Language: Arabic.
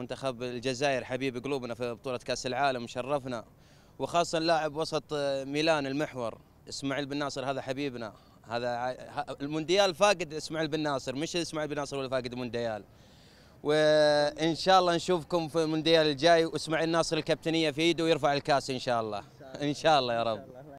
منتخب الجزائر حبيب قلوبنا في بطولة كأس العالم شرفنا وخاصة لاعب وسط ميلان المحور إسماعيل بن ناصر هذا حبيبنا هذا المونديال فاقد إسماعيل بن ناصر مش إسماعيل بن ناصر هو اللي فاقد المونديال وإن شاء الله نشوفكم في المونديال الجاي وإسماعيل ناصر الكابتنية في إيده ويرفع الكاس إن شاء الله إن شاء الله يا رب